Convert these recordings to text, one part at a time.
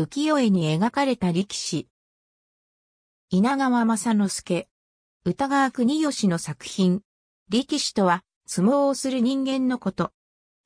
浮世絵に描かれた力士。稲川正之助。歌川国吉の作品。力士とは、相撲をする人間のこと。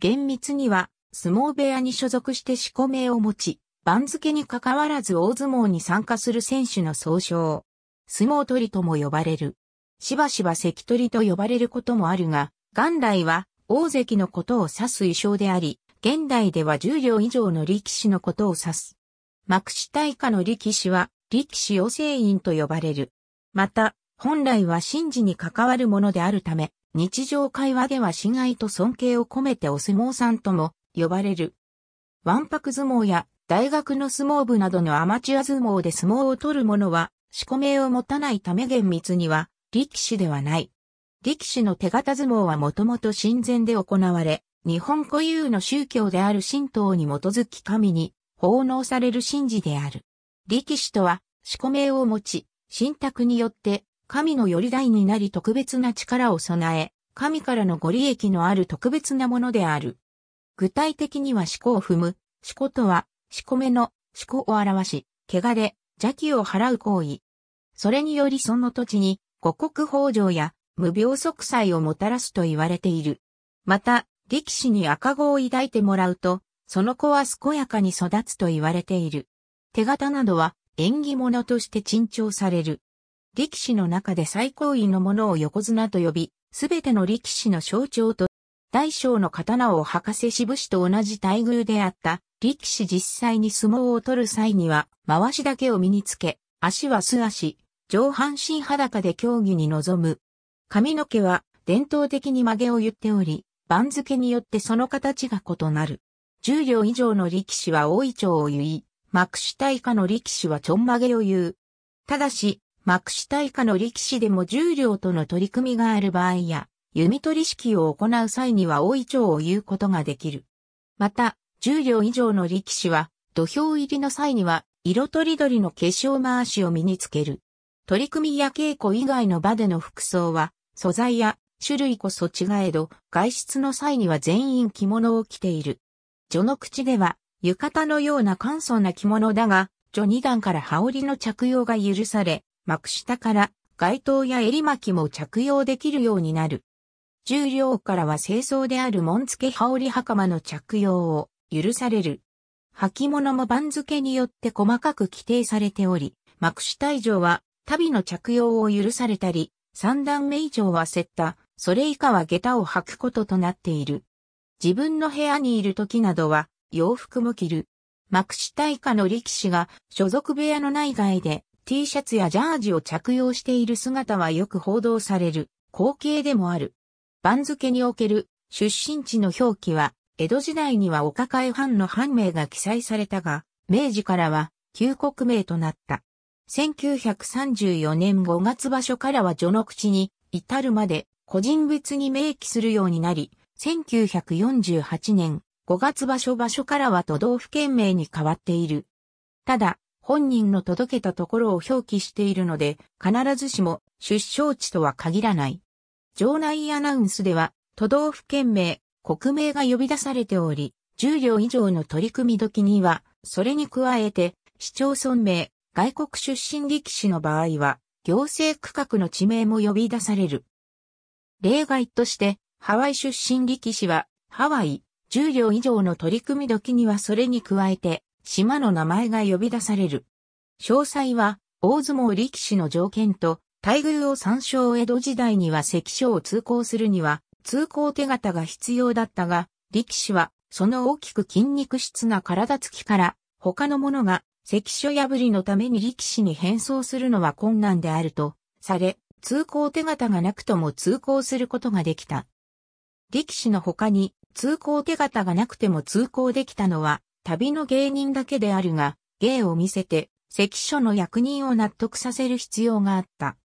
厳密には、相撲部屋に所属して四込名を持ち、番付に関わらず大相撲に参加する選手の総称。相撲取りとも呼ばれる。しばしば関取と呼ばれることもあるが、元来は大関のことを指す意匠であり、現代では10両以上の力士のことを指す。幕下大下の力士は、力士養成員と呼ばれる。また、本来は神事に関わるものであるため、日常会話では死愛と尊敬を込めてお相撲さんとも呼ばれる。わんぱく相撲や大学の相撲部などのアマチュア相撲で相撲を取る者は、仕込名を持たないため厳密には力士ではない。力士の手形相撲はもともと神前で行われ、日本固有の宗教である神道に基づき神に奉納される神事である。力士とは、四股名を持ち、神託によって、神のより台になり特別な力を備え、神からのご利益のある特別なものである。具体的には四股を踏む、四股とは、四股目の四股を表し、汚れ、邪気を払う行為。それによりその土地に、五穀豊穣や無病息災をもたらすと言われている。また、力士に赤子を抱いてもらうと、その子は健やかに育つと言われている。手形などは縁起物として珍重される。力士の中で最高位のものを横綱と呼び、すべての力士の象徴と、大小の刀を博士しぶ士と同じ待遇であった、力士実際に相撲を取る際には、回しだけを身につけ、足は素足、上半身裸で競技に臨む。髪の毛は伝統的に曲げを言っており、番付によってその形が異なる。10両以上の力士は大井町を言い、幕下以下の力士はちょんまげを言う。ただし、幕下以下の力士でも10両との取り組みがある場合や、弓取り式を行う際には大井町を言うことができる。また、10両以上の力士は、土俵入りの際には、色とりどりの化粧回しを身につける。取り組みや稽古以外の場での服装は、素材や種類こそ違えど、外出の際には全員着物を着ている。序の口では、浴衣のような簡素な着物だが、序二段から羽織の着用が許され、幕下から街灯や襟巻きも着用できるようになる。重量からは清掃である紋付羽織袴の着用を許される。履物も番付によって細かく規定されており、幕下以上は、足袋の着用を許されたり、三段目以上は接った、それ以下は下駄を履くこととなっている。自分の部屋にいる時などは洋服も着る。幕下以下の力士が所属部屋の内外で T シャツやジャージを着用している姿はよく報道される光景でもある。番付における出身地の表記は、江戸時代にはお抱え藩の藩名が記載されたが、明治からは旧国名となった。1934年5月場所からは序の口に至るまで個人別に明記するようになり、1948年5月場所場所からは都道府県名に変わっている。ただ、本人の届けたところを表記しているので、必ずしも出生地とは限らない。場内アナウンスでは、都道府県名、国名が呼び出されており、重量両以上の取り組み時には、それに加えて、市町村名、外国出身力士の場合は、行政区画の地名も呼び出される。例外として、ハワイ出身力士は、ハワイ、10両以上の取り組み時にはそれに加えて、島の名前が呼び出される。詳細は、大相撲力士の条件と、待遇を参照江戸時代には関所を通行するには、通行手形が必要だったが、力士は、その大きく筋肉質な体つきから、他の者が、関所破りのために力士に変装するのは困難であると、され、通行手形がなくとも通行することができた。力士の他に通行手形がなくても通行できたのは旅の芸人だけであるが、芸を見せて関所の役人を納得させる必要があった。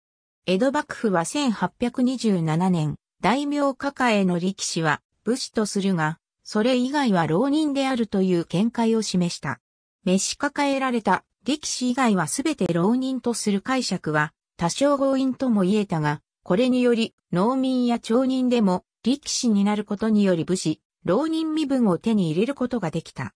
江戸幕府は1827年、大名抱えの力士は武士とするが、それ以外は浪人であるという見解を示した。召し抱えられた力士以外はすべて浪人とする解釈は多少強引とも言えたが、これにより農民や町人でも力士になることにより武士、浪人身分を手に入れることができた。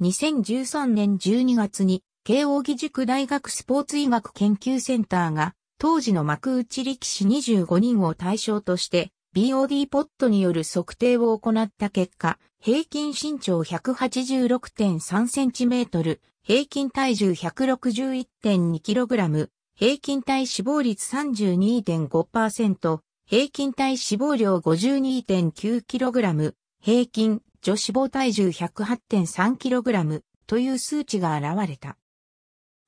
2013年12月に、慶応義塾大学スポーツ医学研究センターが、当時の幕内力士25人を対象として、BOD ポットによる測定を行った結果、平均身長 186.3cm、平均体重 161.2kg、平均体脂肪率32.5%、平均体脂肪量 52.9kg、平均女脂肪体重 108.3kg という数値が現れた。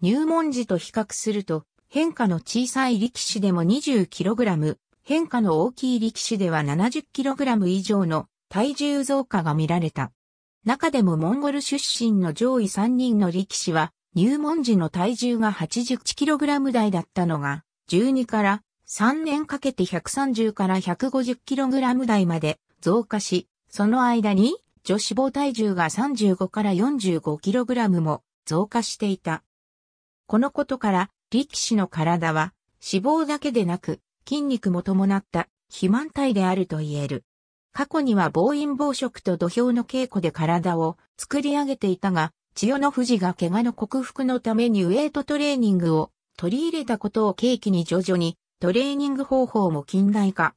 入門時と比較すると、変化の小さい力士でも 20kg、変化の大きい力士では 70kg 以上の体重増加が見られた。中でもモンゴル出身の上位3人の力士は、入門時の体重が 81kg 台だったのが、12から3年かけて130から 150kg 台まで増加し、その間に女子棒体重が35から 45kg も増加していた。このことから力士の体は脂肪だけでなく筋肉も伴った肥満体であると言える。過去には暴飲暴食と土俵の稽古で体を作り上げていたが、千代の富士が怪我の克服のためにウエイトトレーニングを取り入れたことを契機に徐々にトレーニング方法も近代化。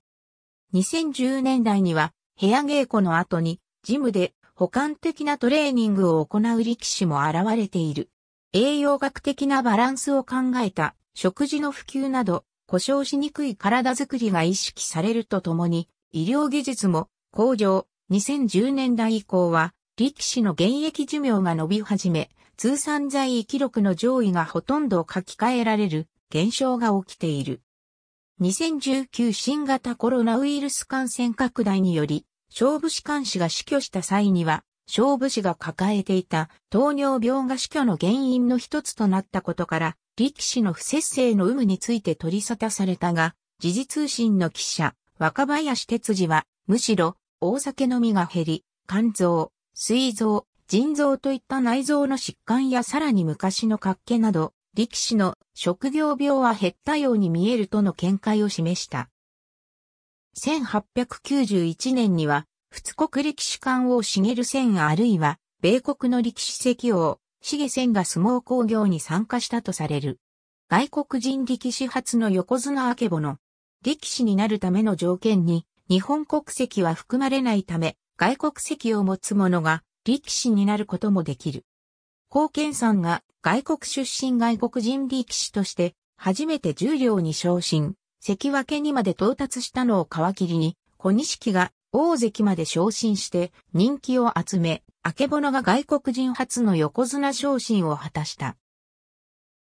2010年代には、部屋稽古の後に、ジムで補完的なトレーニングを行う力士も現れている。栄養学的なバランスを考えた食事の普及など、故障しにくい体づくりが意識されるとともに、医療技術も向上。2010年代以降は、力士の現役寿命が伸び始め、通算在位記録の上位がほとんど書き換えられる現象が起きている。2019新型コロナウイルス感染拡大により、勝負士監士が死去した際には、勝負士が抱えていた糖尿病が死去の原因の一つとなったことから、力士の不節制の有無について取り沙汰されたが、時事通信の記者、若林哲司は、むしろ、大酒飲みが減り、肝臓、膵臓、腎臓といった内臓の疾患やさらに昔の活気など、力士の職業病は減ったように見えるとの見解を示した。1891年には、仏国力士官を茂仙あるいは、米国の力士石王、茂仙が相撲工業に参加したとされる。外国人力士初の横綱明けぼの。力士になるための条件に、日本国籍は含まれないため、外国籍を持つ者が力士になることもできる。高健さんが外国出身外国人力士として初めて重量に昇進、関脇にまで到達したのを皮切りに、小錦が大関まで昇進して人気を集め、明けぼのが外国人初の横綱昇進を果たした。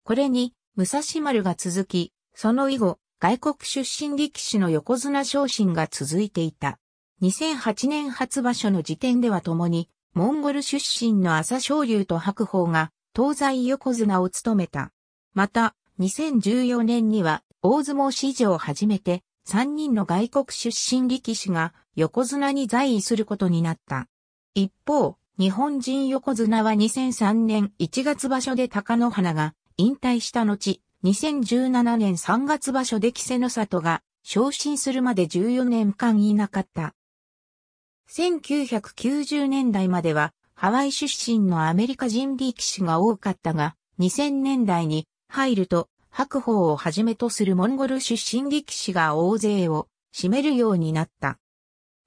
これに、武蔵丸が続き、その以後、外国出身力士の横綱昇進が続いていた。2008年初場所の時点では共に、モンゴル出身の朝昇龍と白鵬が東西横綱を務めた。また、2014年には大相撲史上初めて3人の外国出身力士が横綱に在位することになった。一方、日本人横綱は2003年1月場所で高野花が引退した後、2017年3月場所で稀勢の里が昇進するまで14年間いなかった。1990年代まではハワイ出身のアメリカ人力士が多かったが、2000年代に入ると白鵬をはじめとするモンゴル出身力士が大勢を占めるようになった。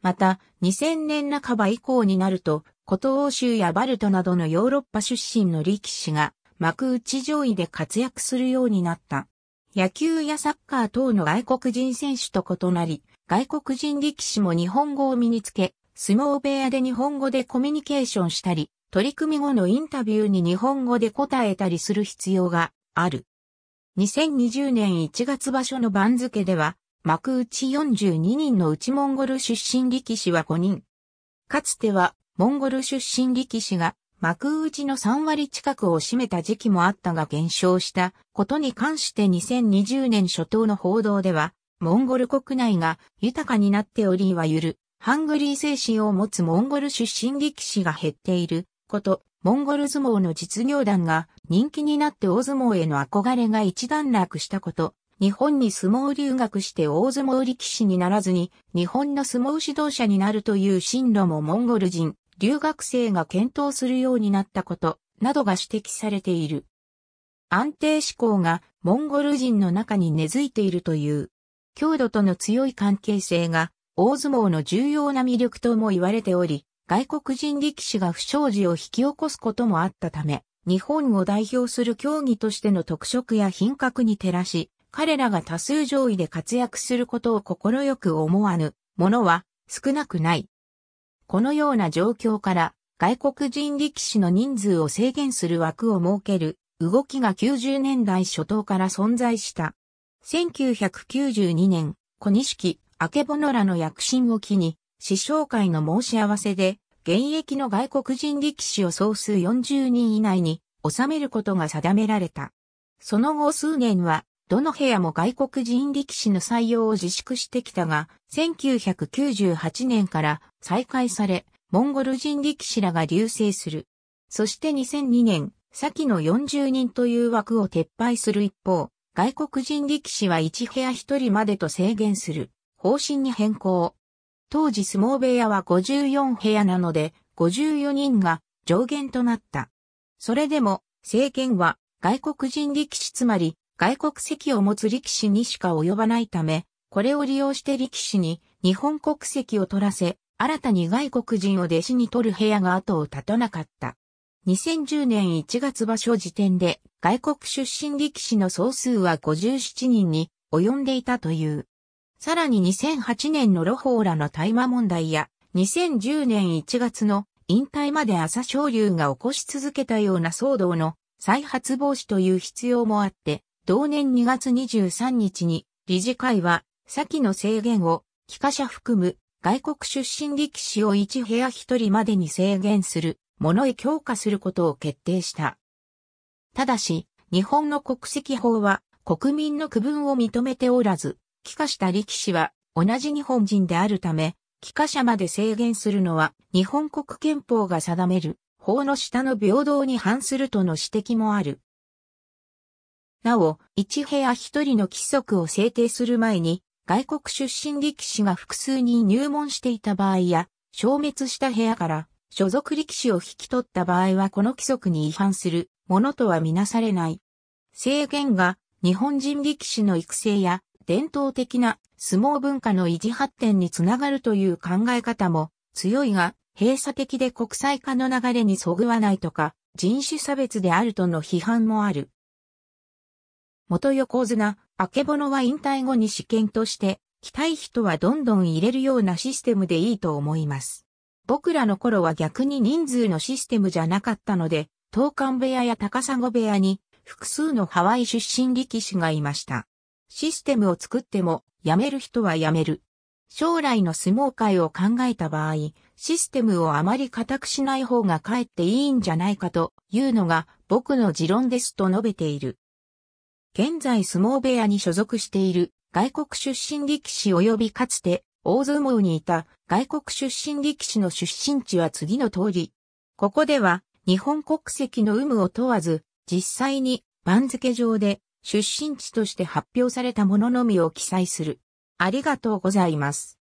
また、2000年半ば以降になると、古欧州やバルトなどのヨーロッパ出身の力士が幕内上位で活躍するようになった。野球やサッカー等の外国人選手と異なり、外国人力士も日本語を身につけ、相撲部屋で日本語でコミュニケーションしたり、取り組み後のインタビューに日本語で答えたりする必要がある。2020年1月場所の番付では、幕内42人の内モンゴル出身力士は5人。かつては、モンゴル出身力士が幕内の3割近くを占めた時期もあったが減少したことに関して2020年初頭の報道では、モンゴル国内が豊かになっておりいゆるハングリー精神を持つモンゴル出身力士が減っていること、モンゴル相撲の実業団が人気になって大相撲への憧れが一段落したこと、日本に相撲留学して大相撲力士にならずに日本の相撲指導者になるという進路もモンゴル人、留学生が検討するようになったこと、などが指摘されている。安定志向がモンゴル人の中に根付いているという、強度との強い関係性が大相撲の重要な魅力とも言われており、外国人力士が不祥事を引き起こすこともあったため、日本を代表する競技としての特色や品格に照らし、彼らが多数上位で活躍することを心よく思わぬものは少なくない。このような状況から外国人力士の人数を制限する枠を設ける動きが90年代初頭から存在した。1992年、小錦、アケボノらの躍進を機に、師匠会の申し合わせで、現役の外国人力士を総数40人以内に収めることが定められた。その後数年は、どの部屋も外国人力士の採用を自粛してきたが、1998年から再開され、モンゴル人力士らが流星する。そして2002年、先の40人という枠を撤廃する一方、外国人力士は1部屋1人までと制限する。方針に変更。当時相撲部屋は54部屋なので、54人が上限となった。それでも、政権は外国人力士つまり外国籍を持つ力士にしか及ばないため、これを利用して力士に日本国籍を取らせ、新たに外国人を弟子に取る部屋が後を絶たなかった。2010年1月場所時点で外国出身力士の総数は57人に及んでいたという。さらに2008年のロホーラの大麻問題や、2010年1月の引退まで朝青龍が起こし続けたような騒動の再発防止という必要もあって、同年2月23日に理事会は、先の制限を、帰化者含む外国出身力士を1部屋1人までに制限するものへ強化することを決定した。ただし、日本の国籍法は国民の区分を認めておらず、帰化した力士は同じ日本人であるため、帰化者まで制限するのは日本国憲法が定める法の下の平等に反するとの指摘もある。なお、一部屋一人の規則を制定する前に、外国出身力士が複数人入門していた場合や、消滅した部屋から所属力士を引き取った場合はこの規則に違反するものとはみなされない。制限が日本人力士の育成や伝統的な相撲文化の維持発展につながるという考え方も強いが、閉鎖的で国際化の流れにそぐわないとか、人種差別であるとの批判もある。元横綱、明けぼのは引退後に試験として、来たい人はどんどん入れるようなシステムでいいと思います。僕らの頃は逆に人数のシステムじゃなかったので、東館部屋や高砂部屋に複数のハワイ出身力士がいました。システムを作っても、辞める人は辞める。将来の相撲界を考えた場合、システムをあまり固くしない方がかえっていいんじゃないかというのが僕の持論ですと述べている。現在相撲部屋に所属している外国出身力士及びかつて大相撲にいた外国出身力士の出身地は次の通り。ここでは日本国籍の有無を問わず実際に番付上で出身地として発表されたもののみを記載する。ありがとうございます。